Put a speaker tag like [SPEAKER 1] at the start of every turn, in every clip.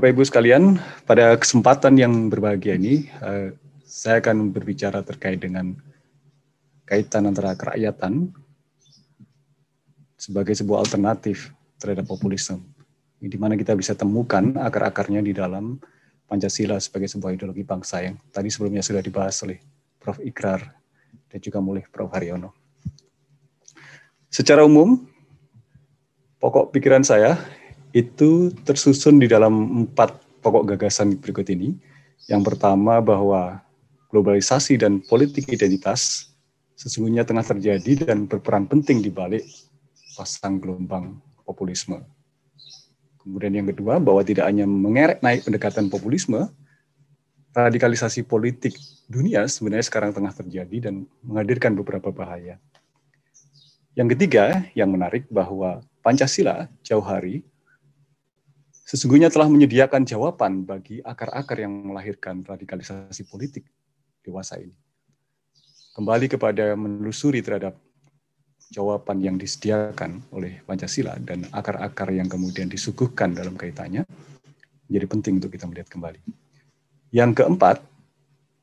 [SPEAKER 1] Bapak Ibu sekalian, pada kesempatan yang berbahagia ini, eh, saya akan berbicara terkait dengan kaitan antara kerakyatan sebagai sebuah alternatif terhadap populisme, di mana kita bisa temukan akar-akarnya di dalam Pancasila sebagai sebuah ideologi bangsa yang tadi sebelumnya sudah dibahas oleh Prof. Ikrar dan juga mulai Prof. Haryono. Secara umum, pokok pikiran saya itu tersusun di dalam empat pokok gagasan berikut ini. Yang pertama bahwa globalisasi dan politik identitas sesungguhnya tengah terjadi dan berperan penting di balik pasang gelombang populisme. Kemudian yang kedua bahwa tidak hanya mengerek naik pendekatan populisme, radikalisasi politik dunia sebenarnya sekarang tengah terjadi dan menghadirkan beberapa bahaya. Yang ketiga, yang menarik bahwa Pancasila jauh hari sesungguhnya telah menyediakan jawaban bagi akar-akar yang melahirkan radikalisasi politik dewasa ini. Kembali kepada menelusuri terhadap jawaban yang disediakan oleh Pancasila dan akar-akar yang kemudian disuguhkan dalam kaitannya, jadi penting untuk kita melihat kembali. Yang keempat,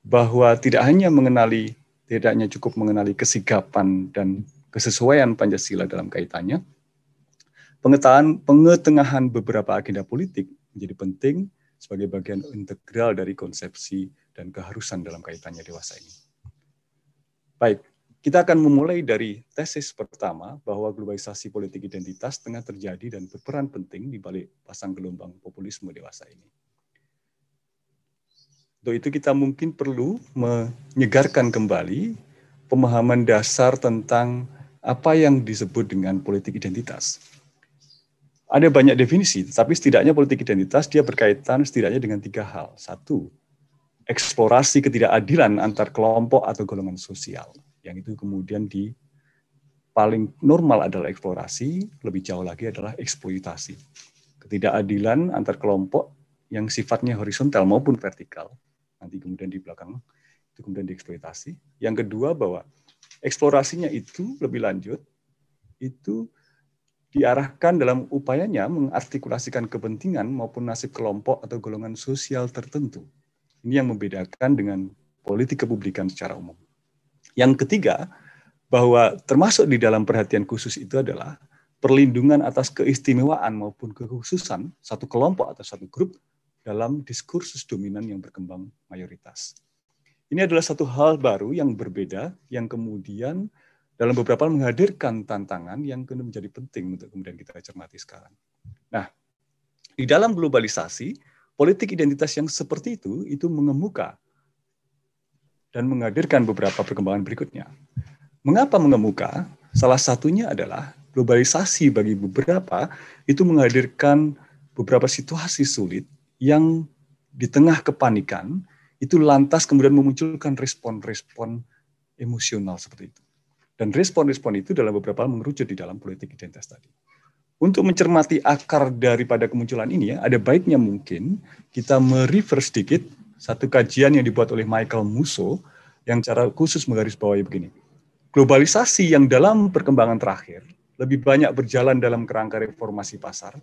[SPEAKER 1] bahwa tidak hanya mengenali, tidaknya cukup mengenali kesigapan dan kesesuaian Pancasila dalam kaitannya, pengetahuan pengetengahan beberapa agenda politik menjadi penting sebagai bagian integral dari konsepsi dan keharusan dalam kaitannya dewasa ini. Baik, kita akan memulai dari tesis pertama bahwa globalisasi politik identitas tengah terjadi dan berperan penting di balik pasang gelombang populisme dewasa ini. Untuk itu kita mungkin perlu menyegarkan kembali pemahaman dasar tentang apa yang disebut dengan politik identitas ada banyak definisi, tetapi setidaknya politik identitas dia berkaitan setidaknya dengan tiga hal. Satu, eksplorasi ketidakadilan antar kelompok atau golongan sosial. Yang itu kemudian di paling normal adalah eksplorasi, lebih jauh lagi adalah eksploitasi. Ketidakadilan antar kelompok yang sifatnya horizontal maupun vertikal. Nanti kemudian di belakang itu kemudian dieksploitasi. Yang kedua bahwa eksplorasinya itu lebih lanjut itu diarahkan dalam upayanya mengartikulasikan kepentingan maupun nasib kelompok atau golongan sosial tertentu. Ini yang membedakan dengan politik kepublikan secara umum. Yang ketiga, bahwa termasuk di dalam perhatian khusus itu adalah perlindungan atas keistimewaan maupun kekhususan satu kelompok atau satu grup dalam diskursus dominan yang berkembang mayoritas. Ini adalah satu hal baru yang berbeda yang kemudian dalam beberapa hal menghadirkan tantangan yang kemudian menjadi penting untuk kemudian kita cermati sekarang. Nah, di dalam globalisasi, politik identitas yang seperti itu itu mengemuka dan menghadirkan beberapa perkembangan berikutnya. Mengapa mengemuka? Salah satunya adalah globalisasi bagi beberapa itu menghadirkan beberapa situasi sulit yang di tengah kepanikan itu lantas kemudian memunculkan respon-respon emosional seperti itu. Dan respon-respon itu dalam beberapa hal mengerucut di dalam politik identitas tadi. Untuk mencermati akar daripada kemunculan ini, ya, ada baiknya mungkin kita merefer sedikit satu kajian yang dibuat oleh Michael Musso yang cara khusus menggarisbawahi begini. Globalisasi yang dalam perkembangan terakhir lebih banyak berjalan dalam kerangka reformasi pasar,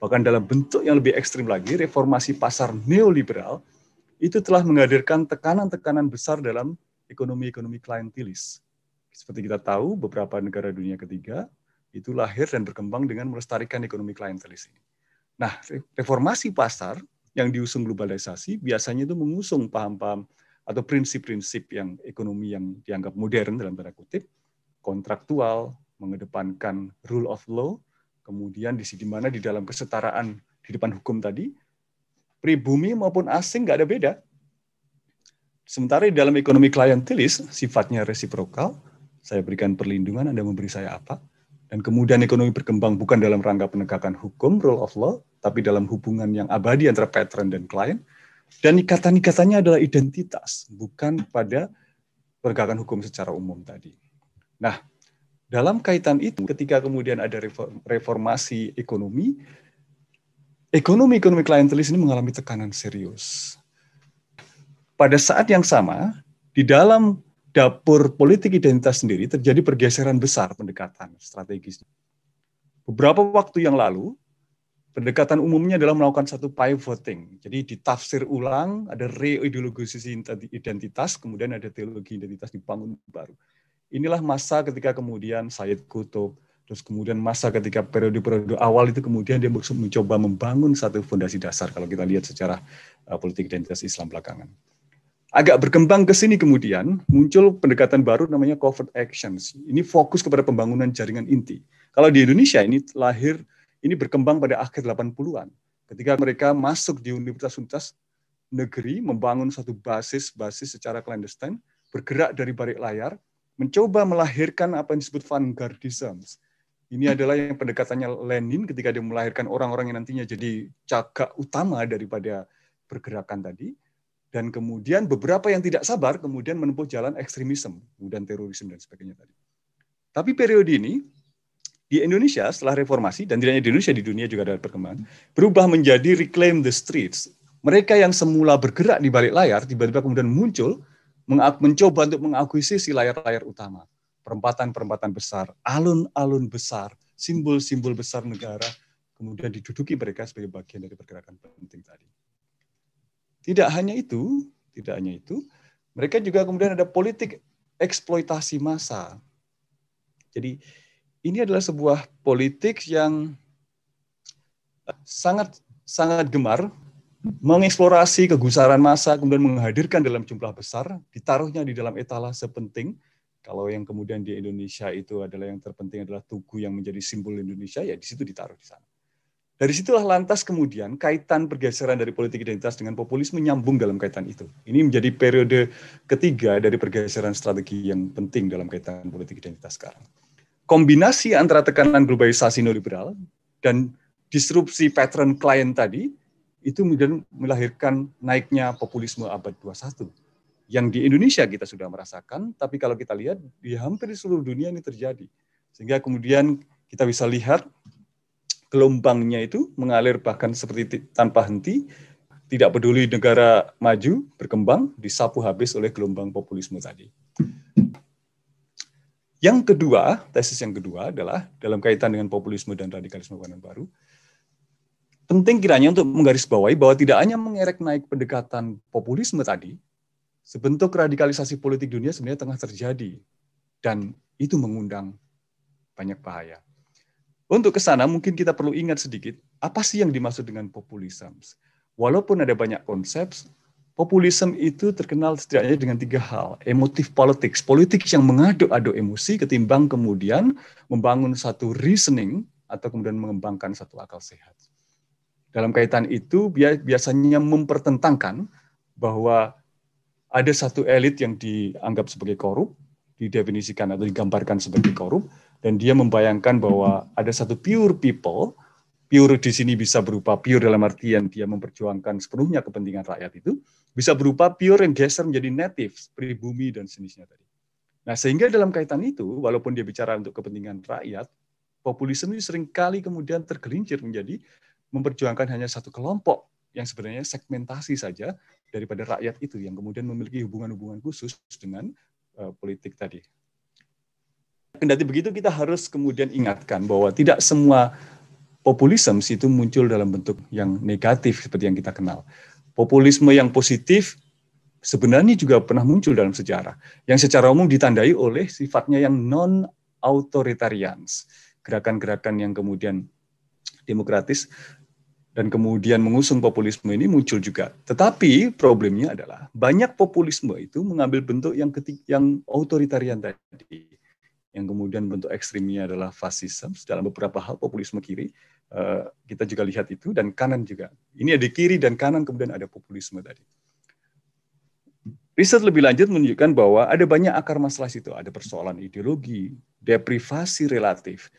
[SPEAKER 1] bahkan dalam bentuk yang lebih ekstrim lagi, reformasi pasar neoliberal itu telah menghadirkan tekanan-tekanan besar dalam ekonomi-ekonomi klientilis. Seperti kita tahu, beberapa negara dunia ketiga itu lahir dan berkembang dengan melestarikan ekonomi klientelis ini. Nah, reformasi pasar yang diusung globalisasi biasanya itu mengusung paham-paham atau prinsip-prinsip yang ekonomi yang dianggap modern dalam tanda kutip, kontraktual, mengedepankan rule of law, kemudian di sini mana di dalam kesetaraan di depan hukum tadi, pribumi maupun asing nggak ada beda. Sementara di dalam ekonomi klientelis sifatnya resiprokal, saya berikan perlindungan, Anda memberi saya apa? Dan kemudian ekonomi berkembang bukan dalam rangka penegakan hukum, rule of law, tapi dalam hubungan yang abadi antara patron dan klien. Dan ikatan-ikatannya adalah identitas, bukan pada penegakan hukum secara umum tadi. Nah, dalam kaitan itu, ketika kemudian ada reformasi ekonomi, ekonomi-ekonomi klientelis ini mengalami tekanan serius. Pada saat yang sama, di dalam dapur politik identitas sendiri terjadi pergeseran besar pendekatan strategis. Beberapa waktu yang lalu, pendekatan umumnya adalah melakukan satu pivoting. Jadi ditafsir ulang, ada reideologisasi identitas, kemudian ada teologi identitas dibangun baru. Inilah masa ketika kemudian Said Kutub, terus kemudian masa ketika periode-periode awal itu kemudian dia mencoba membangun satu fondasi dasar kalau kita lihat secara eh, politik identitas Islam belakangan. Agak berkembang ke sini kemudian muncul pendekatan baru namanya covert actions. Ini fokus kepada pembangunan jaringan inti. Kalau di Indonesia ini lahir ini berkembang pada akhir 80-an ketika mereka masuk di universitas-universitas negeri membangun satu basis-basis secara clandestine bergerak dari balik layar mencoba melahirkan apa yang disebut vanguardism. Ini adalah yang pendekatannya Lenin ketika dia melahirkan orang-orang yang nantinya jadi cagak utama daripada pergerakan tadi dan kemudian beberapa yang tidak sabar kemudian menempuh jalan ekstremisme, kemudian terorisme dan sebagainya tadi. Tapi periode ini di Indonesia setelah reformasi dan tidak hanya di Indonesia di dunia juga ada perkembangan berubah menjadi reclaim the streets. Mereka yang semula bergerak di balik layar tiba-tiba kemudian muncul mencoba untuk mengakuisisi layar-layar utama, perempatan-perempatan besar, alun-alun besar, simbol-simbol besar negara, kemudian diduduki mereka sebagai bagian dari pergerakan penting tadi. Tidak hanya itu, tidak hanya itu, mereka juga kemudian ada politik eksploitasi massa. Jadi ini adalah sebuah politik yang eh, sangat sangat gemar mengeksplorasi kegusaran massa kemudian menghadirkan dalam jumlah besar, ditaruhnya di dalam etalase penting. Kalau yang kemudian di Indonesia itu adalah yang terpenting adalah tugu yang menjadi simbol Indonesia, ya di situ ditaruh di sana. Dari situlah lantas kemudian kaitan pergeseran dari politik identitas dengan populisme nyambung dalam kaitan itu. Ini menjadi periode ketiga dari pergeseran strategi yang penting dalam kaitan politik identitas sekarang. Kombinasi antara tekanan globalisasi neoliberal dan disrupsi pattern klien tadi itu kemudian melahirkan naiknya populisme abad 21 yang di Indonesia kita sudah merasakan, tapi kalau kita lihat di hampir seluruh dunia ini terjadi. Sehingga kemudian kita bisa lihat gelombangnya itu mengalir bahkan seperti tanpa henti, tidak peduli negara maju, berkembang, disapu habis oleh gelombang populisme tadi. Yang kedua, tesis yang kedua adalah dalam kaitan dengan populisme dan radikalisme warna baru, penting kiranya untuk menggarisbawahi bahwa tidak hanya mengerek naik pendekatan populisme tadi, sebentuk radikalisasi politik dunia sebenarnya tengah terjadi dan itu mengundang banyak bahaya. Untuk ke sana mungkin kita perlu ingat sedikit apa sih yang dimaksud dengan populisme. Walaupun ada banyak konsep, populisme itu terkenal setidaknya dengan tiga hal. Emotif politics, politik yang mengaduk-aduk emosi ketimbang kemudian membangun satu reasoning atau kemudian mengembangkan satu akal sehat. Dalam kaitan itu biasanya mempertentangkan bahwa ada satu elit yang dianggap sebagai korup, didefinisikan atau digambarkan sebagai korup, dan dia membayangkan bahwa ada satu pure people, pure di sini bisa berupa pure dalam artian dia memperjuangkan sepenuhnya kepentingan rakyat itu, bisa berupa pure yang geser menjadi native, pribumi dan sejenisnya tadi. Nah, sehingga dalam kaitan itu, walaupun dia bicara untuk kepentingan rakyat, populisme ini seringkali kemudian tergelincir menjadi memperjuangkan hanya satu kelompok yang sebenarnya segmentasi saja daripada rakyat itu yang kemudian memiliki hubungan-hubungan khusus dengan uh, politik tadi Kendati begitu kita harus kemudian ingatkan bahwa tidak semua populisme itu muncul dalam bentuk yang negatif seperti yang kita kenal. Populisme yang positif sebenarnya juga pernah muncul dalam sejarah yang secara umum ditandai oleh sifatnya yang non autoritarian gerakan-gerakan yang kemudian demokratis dan kemudian mengusung populisme ini muncul juga. Tetapi problemnya adalah banyak populisme itu mengambil bentuk yang ketik, yang otoritarian tadi yang kemudian bentuk ekstrimnya adalah fasisme dalam beberapa hal populisme kiri eh, kita juga lihat itu dan kanan juga ini ada kiri dan kanan kemudian ada populisme tadi riset lebih lanjut menunjukkan bahwa ada banyak akar masalah situ ada persoalan ideologi deprivasi relatif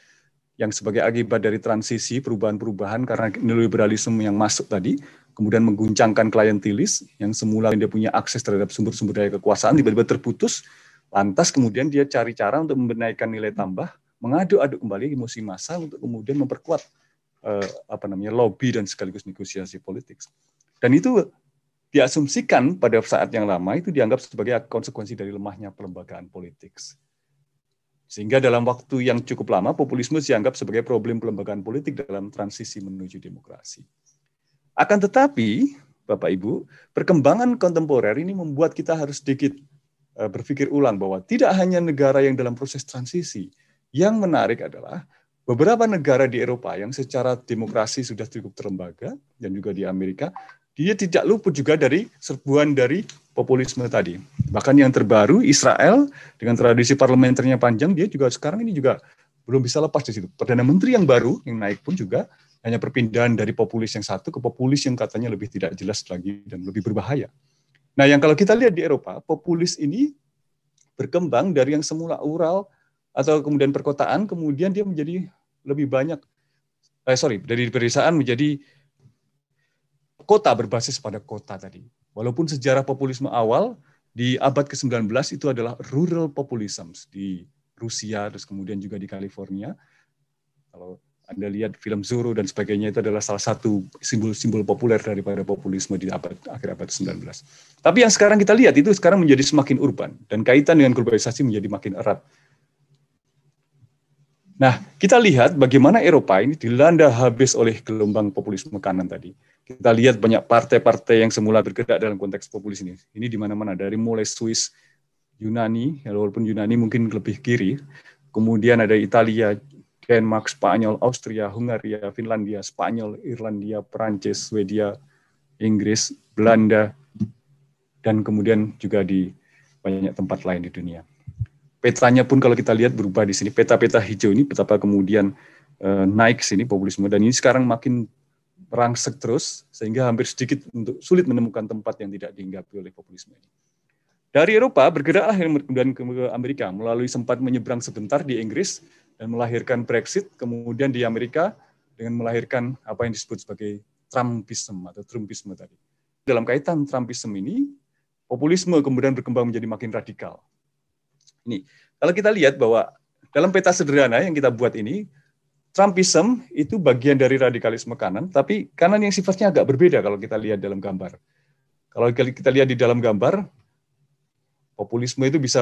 [SPEAKER 1] yang sebagai akibat dari transisi perubahan-perubahan karena neoliberalisme yang masuk tadi kemudian mengguncangkan klientilis yang semula dia punya akses terhadap sumber-sumber daya kekuasaan tiba-tiba terputus Lantas kemudian dia cari cara untuk membenaikan nilai tambah, mengaduk-aduk kembali emosi massa untuk kemudian memperkuat eh, apa namanya lobby dan sekaligus negosiasi politik. Dan itu diasumsikan pada saat yang lama itu dianggap sebagai konsekuensi dari lemahnya perlembagaan politik. Sehingga dalam waktu yang cukup lama, populisme dianggap sebagai problem perlembagaan politik dalam transisi menuju demokrasi. Akan tetapi, Bapak Ibu, perkembangan kontemporer ini membuat kita harus sedikit Eh, berpikir ulang bahwa tidak hanya negara yang dalam proses transisi. Yang menarik adalah beberapa negara di Eropa yang secara demokrasi sudah cukup terlembaga dan juga di Amerika, dia tidak luput juga dari serbuan dari populisme tadi. Bahkan yang terbaru Israel dengan tradisi parlementernya panjang, dia juga sekarang ini juga belum bisa lepas di situ. Perdana Menteri yang baru yang naik pun juga hanya perpindahan dari populis yang satu ke populis yang katanya lebih tidak jelas lagi dan lebih berbahaya. Nah, yang kalau kita lihat di Eropa, populis ini berkembang dari yang semula rural atau kemudian perkotaan, kemudian dia menjadi lebih banyak, eh, sorry, dari pedesaan menjadi kota berbasis pada kota tadi. Walaupun sejarah populisme awal di abad ke-19 itu adalah rural populism di Rusia, terus kemudian juga di California. Kalau anda lihat film Zorro dan sebagainya itu adalah salah satu simbol-simbol populer daripada populisme di abad, akhir abad 19. Tapi yang sekarang kita lihat itu sekarang menjadi semakin urban dan kaitan dengan globalisasi menjadi makin erat. Nah, kita lihat bagaimana Eropa ini dilanda habis oleh gelombang populisme kanan tadi. Kita lihat banyak partai-partai yang semula bergerak dalam konteks populis ini. Ini di mana-mana, dari mulai Swiss, Yunani, ya, walaupun Yunani mungkin lebih kiri, kemudian ada Italia, Denmark, Spanyol, Austria, Hungaria, Finlandia, Spanyol, Irlandia, Perancis, Swedia, Inggris, Belanda, dan kemudian juga di banyak tempat lain di dunia. Petanya pun kalau kita lihat berubah di sini. Peta-peta hijau ini betapa kemudian uh, naik sini populisme dan ini sekarang makin rangsek terus sehingga hampir sedikit untuk sulit menemukan tempat yang tidak dihinggapi oleh populisme ini. Dari Eropa bergeraklah kemudian ke Amerika melalui sempat menyeberang sebentar di Inggris dan melahirkan Brexit, kemudian di Amerika dengan melahirkan apa yang disebut sebagai Trumpism atau Trumpisme tadi. Dalam kaitan Trumpisme ini, populisme kemudian berkembang menjadi makin radikal. Ini, kalau kita lihat bahwa dalam peta sederhana yang kita buat ini, Trumpism itu bagian dari radikalisme kanan, tapi kanan yang sifatnya agak berbeda kalau kita lihat dalam gambar. Kalau kita lihat di dalam gambar, Populisme itu bisa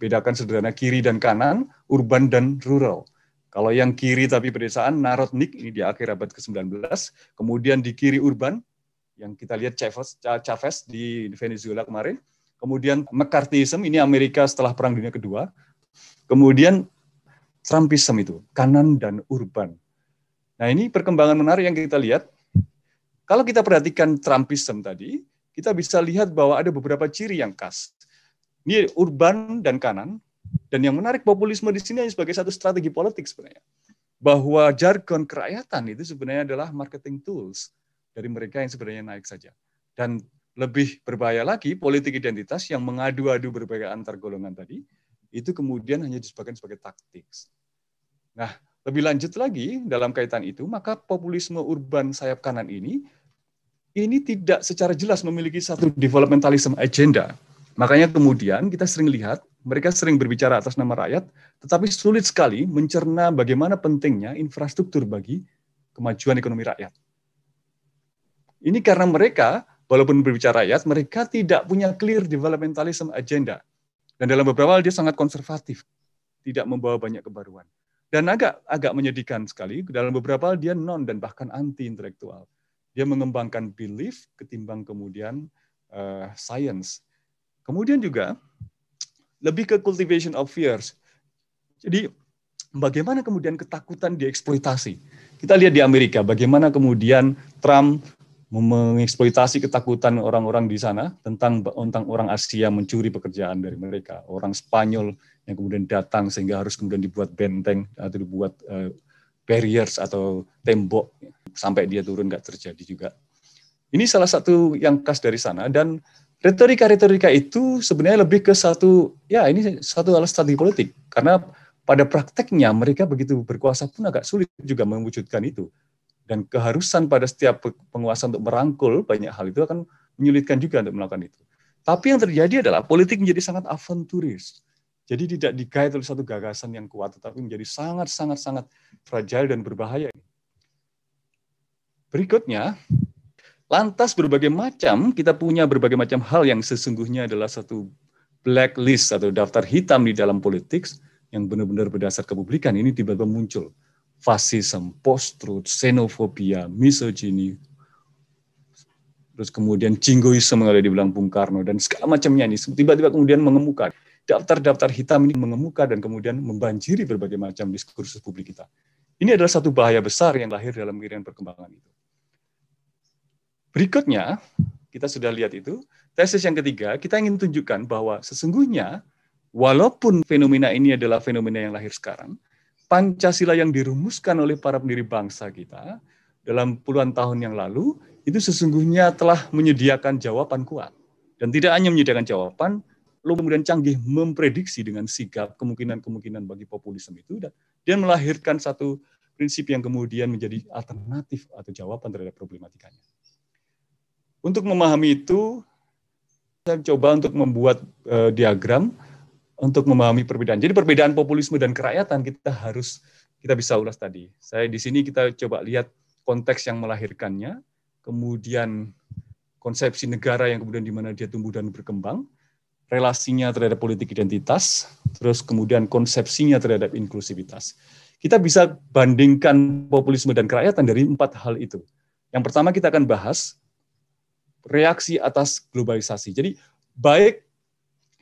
[SPEAKER 1] bedakan sederhana kiri dan kanan, urban dan rural. Kalau yang kiri tapi pedesaan, Narodnik, ini di akhir abad ke-19. Kemudian di kiri urban, yang kita lihat Chavez, Chavez di Venezuela kemarin. Kemudian McCarthyism, ini Amerika setelah Perang Dunia Kedua. Kemudian Trumpism itu, kanan dan urban. Nah ini perkembangan menarik yang kita lihat. Kalau kita perhatikan Trumpism tadi, kita bisa lihat bahwa ada beberapa ciri yang khas. Ini urban dan kanan. Dan yang menarik populisme di sini hanya sebagai satu strategi politik sebenarnya. Bahwa jargon kerakyatan itu sebenarnya adalah marketing tools dari mereka yang sebenarnya naik saja. Dan lebih berbahaya lagi politik identitas yang mengadu-adu berbagai antar golongan tadi itu kemudian hanya disebabkan sebagai taktik. Nah, lebih lanjut lagi dalam kaitan itu, maka populisme urban sayap kanan ini ini tidak secara jelas memiliki satu developmentalism agenda Makanya kemudian kita sering lihat mereka sering berbicara atas nama rakyat, tetapi sulit sekali mencerna bagaimana pentingnya infrastruktur bagi kemajuan ekonomi rakyat. Ini karena mereka, walaupun berbicara rakyat, mereka tidak punya clear developmentalism agenda. Dan dalam beberapa hal dia sangat konservatif, tidak membawa banyak kebaruan. Dan agak agak menyedihkan sekali, dalam beberapa hal dia non dan bahkan anti-intelektual. Dia mengembangkan belief ketimbang kemudian uh, science Kemudian juga lebih ke cultivation of fears. Jadi bagaimana kemudian ketakutan dieksploitasi? Kita lihat di Amerika bagaimana kemudian Trump mengeksploitasi ketakutan orang-orang di sana tentang tentang orang Asia mencuri pekerjaan dari mereka, orang Spanyol yang kemudian datang sehingga harus kemudian dibuat benteng atau dibuat eh, barriers atau tembok sampai dia turun nggak terjadi juga. Ini salah satu yang khas dari sana dan retorika-retorika itu sebenarnya lebih ke satu ya ini satu alat strategi politik karena pada prakteknya mereka begitu berkuasa pun agak sulit juga mewujudkan itu dan keharusan pada setiap penguasa untuk merangkul banyak hal itu akan menyulitkan juga untuk melakukan itu. Tapi yang terjadi adalah politik menjadi sangat aventuris. Jadi tidak digait oleh satu gagasan yang kuat, tetapi menjadi sangat-sangat-sangat fragile dan berbahaya. Berikutnya, Lantas berbagai macam, kita punya berbagai macam hal yang sesungguhnya adalah satu blacklist atau daftar hitam di dalam politik yang benar-benar berdasar kepublikan ini tiba-tiba muncul. Fasisme, post-truth, xenofobia, misogini, terus kemudian jingoisme di belakang Bung Karno, dan segala macamnya ini tiba-tiba kemudian mengemuka. Daftar-daftar hitam ini mengemuka dan kemudian membanjiri berbagai macam diskursus publik kita. Ini adalah satu bahaya besar yang lahir dalam kirian perkembangan itu. Berikutnya, kita sudah lihat itu, tesis yang ketiga, kita ingin tunjukkan bahwa sesungguhnya walaupun fenomena ini adalah fenomena yang lahir sekarang, Pancasila yang dirumuskan oleh para pendiri bangsa kita dalam puluhan tahun yang lalu itu sesungguhnya telah menyediakan jawaban kuat. Dan tidak hanya menyediakan jawaban, lalu kemudian canggih memprediksi dengan sigap kemungkinan-kemungkinan bagi populisme itu dan, dia melahirkan satu prinsip yang kemudian menjadi alternatif atau jawaban terhadap problematikanya. Untuk memahami itu, saya coba untuk membuat e, diagram untuk memahami perbedaan. Jadi perbedaan populisme dan kerakyatan kita harus kita bisa ulas tadi. Saya di sini kita coba lihat konteks yang melahirkannya, kemudian konsepsi negara yang kemudian di mana dia tumbuh dan berkembang, relasinya terhadap politik identitas, terus kemudian konsepsinya terhadap inklusivitas. Kita bisa bandingkan populisme dan kerakyatan dari empat hal itu. Yang pertama kita akan bahas reaksi atas globalisasi. Jadi baik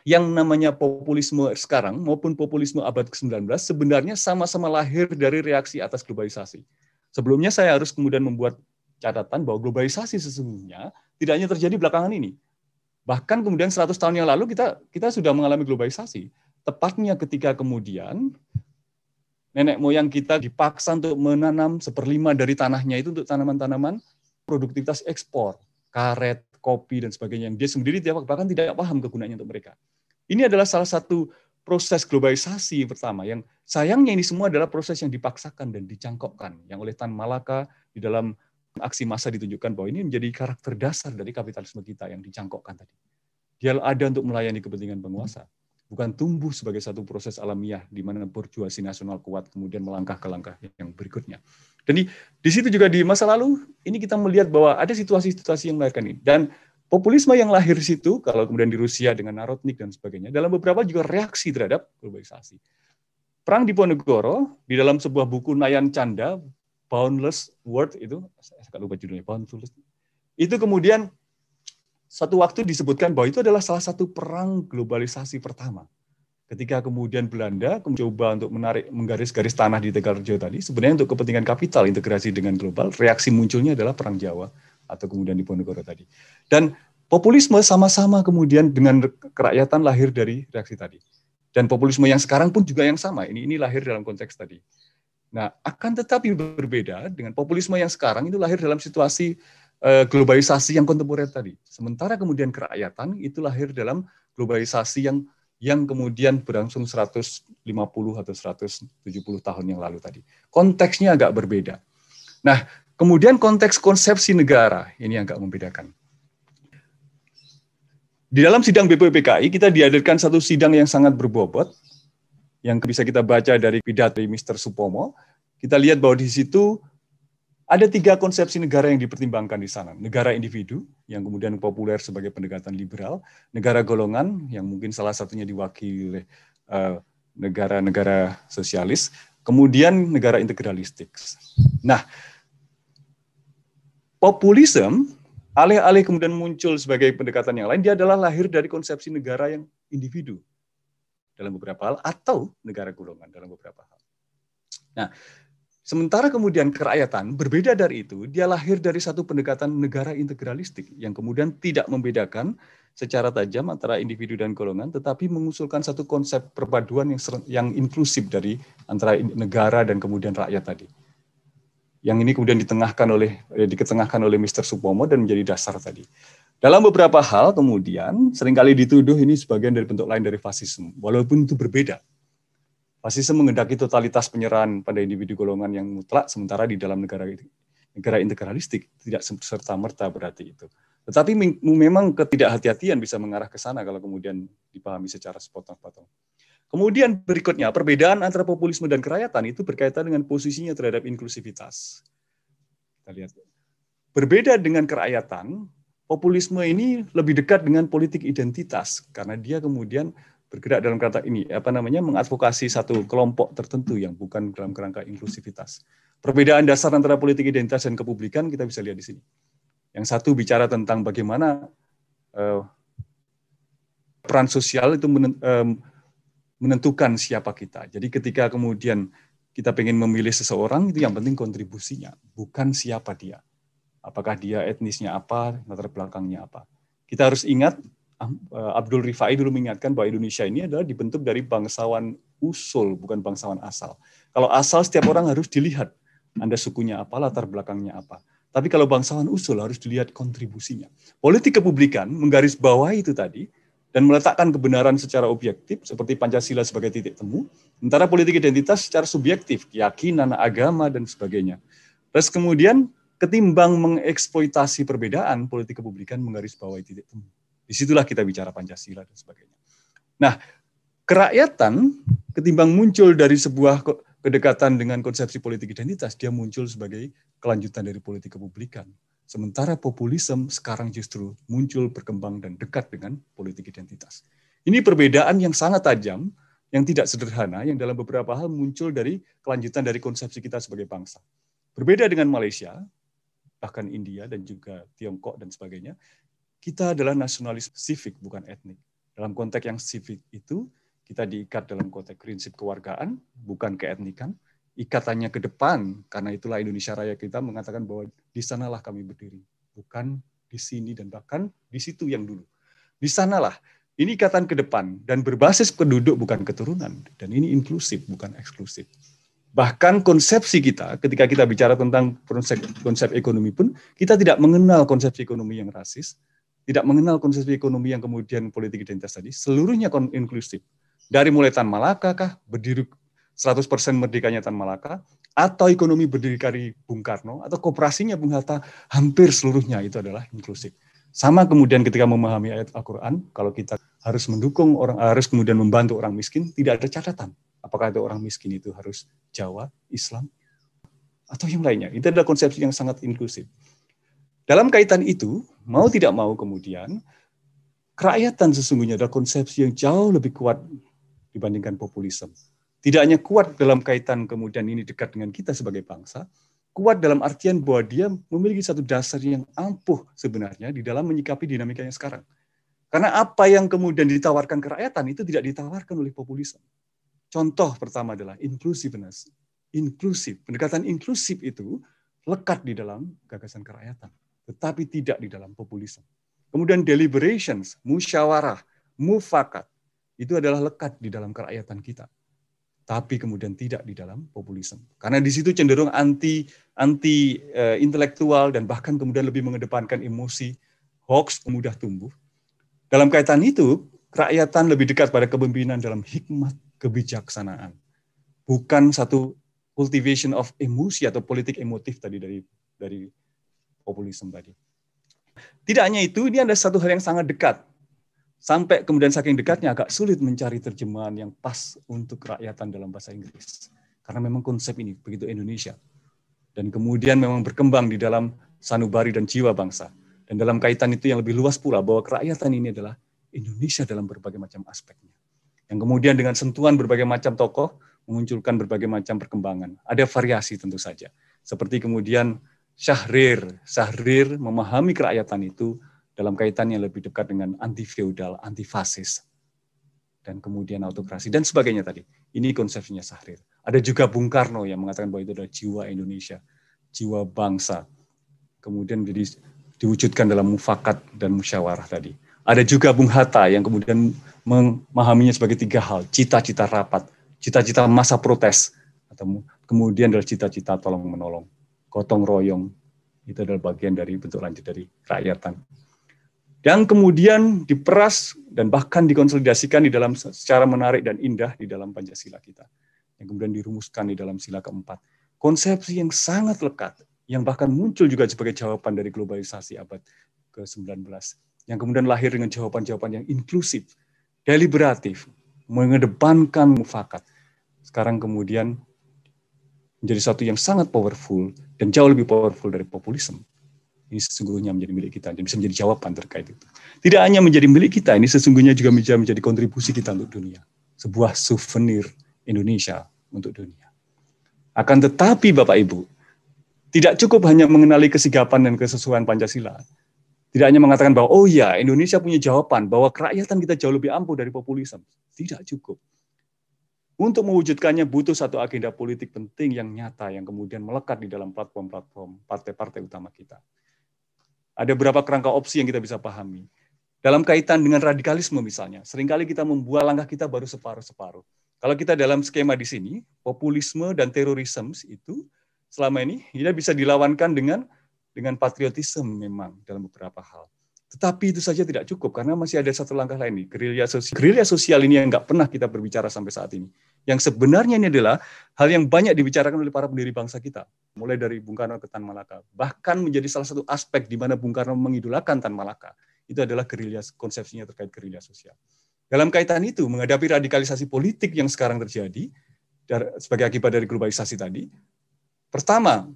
[SPEAKER 1] yang namanya populisme sekarang maupun populisme abad ke-19 sebenarnya sama-sama lahir dari reaksi atas globalisasi. Sebelumnya saya harus kemudian membuat catatan bahwa globalisasi sesungguhnya tidak hanya terjadi belakangan ini. Bahkan kemudian 100 tahun yang lalu kita kita sudah mengalami globalisasi. Tepatnya ketika kemudian nenek moyang kita dipaksa untuk menanam seperlima dari tanahnya itu untuk tanaman-tanaman produktivitas ekspor karet, kopi, dan sebagainya. Yang dia sendiri tidak, bahkan tidak paham kegunaannya untuk mereka. Ini adalah salah satu proses globalisasi pertama yang sayangnya ini semua adalah proses yang dipaksakan dan dicangkokkan yang oleh Tan Malaka di dalam aksi massa ditunjukkan bahwa ini menjadi karakter dasar dari kapitalisme kita yang dicangkokkan tadi. Dia ada untuk melayani kepentingan penguasa, bukan tumbuh sebagai satu proses alamiah di mana borjuasi nasional kuat kemudian melangkah ke langkah yang berikutnya. Dan di, di situ juga di masa lalu ini kita melihat bahwa ada situasi-situasi yang melahirkan ini. Dan populisme yang lahir di situ, kalau kemudian di Rusia dengan narodnik dan sebagainya, dalam beberapa juga reaksi terhadap globalisasi. Perang di Ponegoro, di dalam sebuah buku Nayan Canda, Boundless World itu, saya agak lupa judulnya, Boundless, itu kemudian satu waktu disebutkan bahwa itu adalah salah satu perang globalisasi pertama ketika kemudian Belanda mencoba untuk menarik menggaris-garis tanah di Tegalrejo tadi, sebenarnya untuk kepentingan kapital integrasi dengan global, reaksi munculnya adalah perang Jawa atau kemudian di Ponegoro tadi. Dan populisme sama-sama kemudian dengan kerakyatan lahir dari reaksi tadi. Dan populisme yang sekarang pun juga yang sama. Ini ini lahir dalam konteks tadi. Nah, akan tetapi berbeda dengan populisme yang sekarang itu lahir dalam situasi uh, globalisasi yang kontemporer tadi. Sementara kemudian kerakyatan itu lahir dalam globalisasi yang yang kemudian berlangsung 150 atau 170 tahun yang lalu tadi. Konteksnya agak berbeda. Nah, kemudian konteks konsepsi negara ini agak membedakan. Di dalam sidang BPPKI kita dihadirkan satu sidang yang sangat berbobot yang bisa kita baca dari pidato dari Mr. Supomo. Kita lihat bahwa di situ ada tiga konsepsi negara yang dipertimbangkan di sana. Negara individu, yang kemudian populer sebagai pendekatan liberal. Negara golongan, yang mungkin salah satunya diwakili oleh eh, negara-negara sosialis. Kemudian negara integralistik. Nah, populisme alih-alih kemudian muncul sebagai pendekatan yang lain, dia adalah lahir dari konsepsi negara yang individu dalam beberapa hal atau negara golongan dalam beberapa hal. Nah, Sementara kemudian kerakyatan berbeda dari itu, dia lahir dari satu pendekatan negara integralistik yang kemudian tidak membedakan secara tajam antara individu dan golongan, tetapi mengusulkan satu konsep perpaduan yang, yang inklusif dari antara negara dan kemudian rakyat tadi. Yang ini kemudian ditengahkan oleh eh, diketengahkan oleh Mr. Supomo dan menjadi dasar tadi. Dalam beberapa hal kemudian seringkali dituduh ini sebagian dari bentuk lain dari fasisme, walaupun itu berbeda Fasisme mengendaki totalitas penyerahan pada individu golongan yang mutlak, sementara di dalam negara negara integralistik tidak serta merta berarti itu. Tetapi memang ketidakhati-hatian bisa mengarah ke sana kalau kemudian dipahami secara sepotong-potong. Kemudian berikutnya, perbedaan antara populisme dan kerakyatan itu berkaitan dengan posisinya terhadap inklusivitas. Kita lihat. Berbeda dengan kerakyatan, populisme ini lebih dekat dengan politik identitas karena dia kemudian bergerak dalam kerangka ini apa namanya mengadvokasi satu kelompok tertentu yang bukan dalam kerangka inklusivitas. Perbedaan dasar antara politik identitas dan kepublikan kita bisa lihat di sini. Yang satu bicara tentang bagaimana uh, peran sosial itu eh, menentukan siapa kita. Jadi ketika kemudian kita ingin memilih seseorang itu yang penting kontribusinya, bukan siapa dia. Apakah dia etnisnya apa, latar belakangnya apa. Kita harus ingat Eh, Abdul Rifai dulu mengingatkan bahwa Indonesia ini adalah dibentuk dari bangsawan usul, bukan bangsawan asal. Kalau asal setiap orang harus dilihat, Anda sukunya apa, latar belakangnya apa. Tapi kalau bangsawan usul harus dilihat kontribusinya. Politik kepublikan menggarisbawahi itu tadi dan meletakkan kebenaran secara objektif seperti Pancasila sebagai titik temu, antara politik identitas secara subjektif, keyakinan, agama, dan sebagainya. Terus kemudian ketimbang mengeksploitasi perbedaan, politik kepublikan menggarisbawahi titik temu. Disitulah kita bicara Pancasila dan sebagainya. Nah, kerakyatan ketimbang muncul dari sebuah kedekatan dengan konsepsi politik identitas, dia muncul sebagai kelanjutan dari politik kepublikan. Sementara populisme sekarang justru muncul, berkembang, dan dekat dengan politik identitas. Ini perbedaan yang sangat tajam, yang tidak sederhana, yang dalam beberapa hal muncul dari kelanjutan dari konsepsi kita sebagai bangsa. Berbeda dengan Malaysia, bahkan India dan juga Tiongkok dan sebagainya, kita adalah nasionalis spesifik bukan etnik. Dalam konteks yang civic itu, kita diikat dalam konteks prinsip kewargaan, bukan keetnikan. Ikatannya ke depan, karena itulah Indonesia Raya kita mengatakan bahwa di sanalah kami berdiri, bukan di sini dan bahkan di situ yang dulu. Di sanalah, ini ikatan ke depan dan berbasis penduduk bukan keturunan. Dan ini inklusif, bukan eksklusif. Bahkan konsepsi kita ketika kita bicara tentang konsep, konsep ekonomi pun, kita tidak mengenal konsep ekonomi yang rasis, tidak mengenal konsep ekonomi yang kemudian politik identitas tadi, seluruhnya inklusif. Dari mulai Tan Malaka kah, berdiri 100% merdekanya Tan Malaka, atau ekonomi berdiri dari Bung Karno, atau kooperasinya Bung Hatta, hampir seluruhnya itu adalah inklusif. Sama kemudian ketika memahami ayat Al-Quran, kalau kita harus mendukung orang, harus kemudian membantu orang miskin, tidak ada catatan. Apakah itu orang miskin itu harus Jawa, Islam, atau yang lainnya. Itu adalah konsep yang sangat inklusif. Dalam kaitan itu, mau tidak mau kemudian, kerakyatan sesungguhnya adalah konsepsi yang jauh lebih kuat dibandingkan populisme. Tidak hanya kuat dalam kaitan kemudian ini dekat dengan kita sebagai bangsa, kuat dalam artian bahwa dia memiliki satu dasar yang ampuh sebenarnya di dalam menyikapi dinamikanya sekarang. Karena apa yang kemudian ditawarkan kerakyatan itu tidak ditawarkan oleh populisme. Contoh pertama adalah inclusiveness. Inklusif, pendekatan inklusif itu lekat di dalam gagasan kerakyatan tetapi tidak di dalam populisme. Kemudian deliberations, musyawarah, mufakat, itu adalah lekat di dalam kerakyatan kita. Tapi kemudian tidak di dalam populisme. Karena di situ cenderung anti anti uh, intelektual dan bahkan kemudian lebih mengedepankan emosi, hoax mudah tumbuh. Dalam kaitan itu, kerakyatan lebih dekat pada kepemimpinan dalam hikmat kebijaksanaan. Bukan satu cultivation of emosi atau politik emotif tadi dari dari populisme tadi. Tidak hanya itu, ini ada satu hal yang sangat dekat. Sampai kemudian saking dekatnya agak sulit mencari terjemahan yang pas untuk kerakyatan dalam bahasa Inggris. Karena memang konsep ini begitu Indonesia. Dan kemudian memang berkembang di dalam sanubari dan jiwa bangsa. Dan dalam kaitan itu yang lebih luas pula bahwa kerakyatan ini adalah Indonesia dalam berbagai macam aspeknya. Yang kemudian dengan sentuhan berbagai macam tokoh, memunculkan berbagai macam perkembangan. Ada variasi tentu saja. Seperti kemudian syahrir, syahrir memahami kerakyatan itu dalam kaitan yang lebih dekat dengan anti feudal, anti fasis, dan kemudian autokrasi dan sebagainya tadi. Ini konsepnya syahrir. Ada juga Bung Karno yang mengatakan bahwa itu adalah jiwa Indonesia, jiwa bangsa. Kemudian jadi diwujudkan dalam mufakat dan musyawarah tadi. Ada juga Bung Hatta yang kemudian memahaminya sebagai tiga hal, cita-cita rapat, cita-cita masa protes, atau kemudian adalah cita-cita tolong menolong gotong royong. Itu adalah bagian dari bentuk lanjut dari kerakyatan Yang kemudian diperas dan bahkan dikonsolidasikan di dalam secara menarik dan indah di dalam Pancasila kita. Yang kemudian dirumuskan di dalam sila keempat. Konsepsi yang sangat lekat, yang bahkan muncul juga sebagai jawaban dari globalisasi abad ke-19. Yang kemudian lahir dengan jawaban-jawaban yang inklusif, deliberatif, mengedepankan mufakat. Sekarang kemudian menjadi satu yang sangat powerful dan jauh lebih powerful dari populisme. Ini sesungguhnya menjadi milik kita dan bisa menjadi jawaban terkait itu. Tidak hanya menjadi milik kita, ini sesungguhnya juga bisa menjadi kontribusi kita untuk dunia. Sebuah souvenir Indonesia untuk dunia. Akan tetapi Bapak Ibu, tidak cukup hanya mengenali kesigapan dan kesesuaian Pancasila. Tidak hanya mengatakan bahwa, oh ya, Indonesia punya jawaban bahwa kerakyatan kita jauh lebih ampuh dari populisme. Tidak cukup untuk mewujudkannya butuh satu agenda politik penting yang nyata yang kemudian melekat di dalam platform-platform partai-partai utama kita. Ada beberapa kerangka opsi yang kita bisa pahami. Dalam kaitan dengan radikalisme misalnya, seringkali kita membuat langkah kita baru separuh-separuh. Kalau kita dalam skema di sini, populisme dan terorisme itu selama ini tidak bisa dilawankan dengan dengan patriotisme memang dalam beberapa hal. Tetapi itu saja tidak cukup karena masih ada satu langkah lain nih, gerilya sosial. Gerilya sosial ini yang nggak pernah kita berbicara sampai saat ini. Yang sebenarnya ini adalah hal yang banyak dibicarakan oleh para pendiri bangsa kita, mulai dari Bung Karno ke Tan Malaka. Bahkan menjadi salah satu aspek di mana Bung Karno mengidolakan Tan Malaka. Itu adalah gerilya konsepsinya terkait gerilya sosial. Dalam kaitan itu, menghadapi radikalisasi politik yang sekarang terjadi sebagai akibat dari globalisasi tadi, pertama,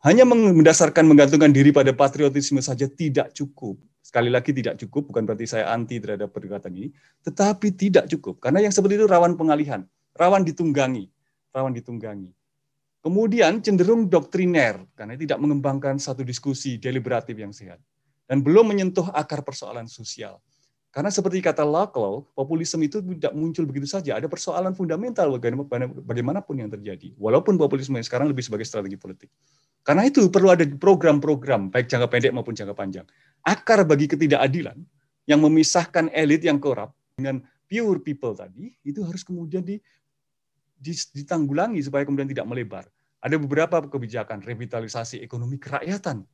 [SPEAKER 1] hanya mendasarkan menggantungkan diri pada patriotisme saja tidak cukup. Sekali lagi tidak cukup, bukan berarti saya anti terhadap perdebatan ini, tetapi tidak cukup. Karena yang seperti itu rawan pengalihan, rawan ditunggangi, rawan ditunggangi. Kemudian cenderung doktriner, karena tidak mengembangkan satu diskusi deliberatif yang sehat. Dan belum menyentuh akar persoalan sosial. Karena seperti kata Laclau, populisme itu tidak muncul begitu saja. Ada persoalan fundamental bagaimanapun yang terjadi. Walaupun populisme sekarang lebih sebagai strategi politik. Karena itu perlu ada program-program, baik jangka pendek maupun jangka panjang. Akar bagi ketidakadilan yang memisahkan elit yang korup dengan pure people tadi, itu harus kemudian di, ditanggulangi supaya kemudian tidak melebar. Ada beberapa kebijakan revitalisasi ekonomi kerakyatan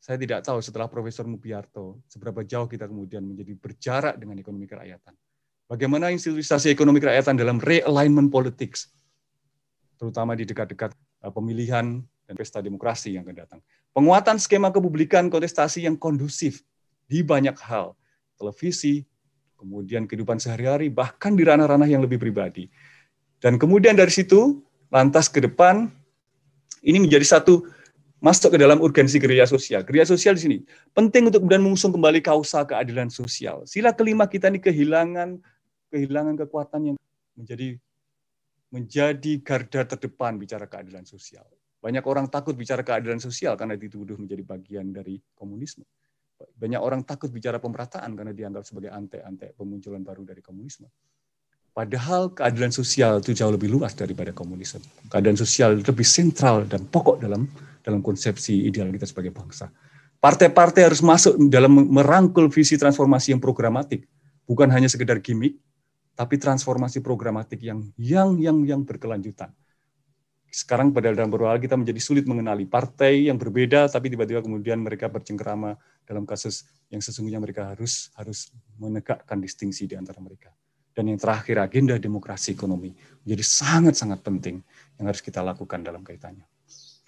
[SPEAKER 1] saya tidak tahu setelah Profesor Mubiarto seberapa jauh kita kemudian menjadi berjarak dengan ekonomi kerakyatan. Bagaimana institusi ekonomi kerakyatan dalam realignment politics, terutama di dekat-dekat eh, pemilihan dan pesta demokrasi yang akan datang. Penguatan skema kepublikan kontestasi yang kondusif di banyak hal, televisi, kemudian kehidupan sehari-hari, bahkan di ranah-ranah yang lebih pribadi. Dan kemudian dari situ, lantas ke depan, ini menjadi satu masuk ke dalam urgensi gerilya sosial. Gerilya sosial di sini penting untuk kemudian mengusung kembali kausa keadilan sosial. Sila kelima kita ini kehilangan kehilangan kekuatan yang menjadi menjadi garda terdepan bicara keadilan sosial. Banyak orang takut bicara keadilan sosial karena dituduh menjadi bagian dari komunisme. Banyak orang takut bicara pemerataan karena dianggap sebagai antek-antek pemunculan baru dari komunisme. Padahal keadilan sosial itu jauh lebih luas daripada komunisme. Keadilan sosial lebih sentral dan pokok dalam dalam konsepsi ideal kita sebagai bangsa. Partai-partai harus masuk dalam merangkul visi transformasi yang programatik, bukan hanya sekedar gimmick, tapi transformasi programatik yang yang yang yang berkelanjutan. Sekarang pada dalam berwal kita menjadi sulit mengenali partai yang berbeda, tapi tiba-tiba kemudian mereka bercengkerama dalam kasus yang sesungguhnya mereka harus harus menegakkan distingsi di antara mereka. Dan yang terakhir agenda demokrasi ekonomi menjadi sangat-sangat penting yang harus kita lakukan dalam kaitannya.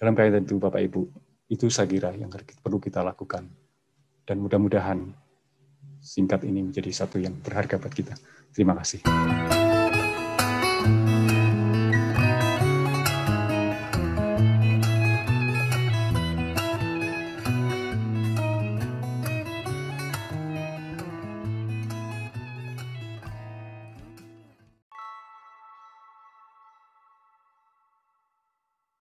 [SPEAKER 1] Dalam kaitan itu Bapak Ibu, itu saya kira yang perlu kita lakukan. Dan mudah-mudahan singkat ini menjadi satu yang berharga buat kita. Terima kasih.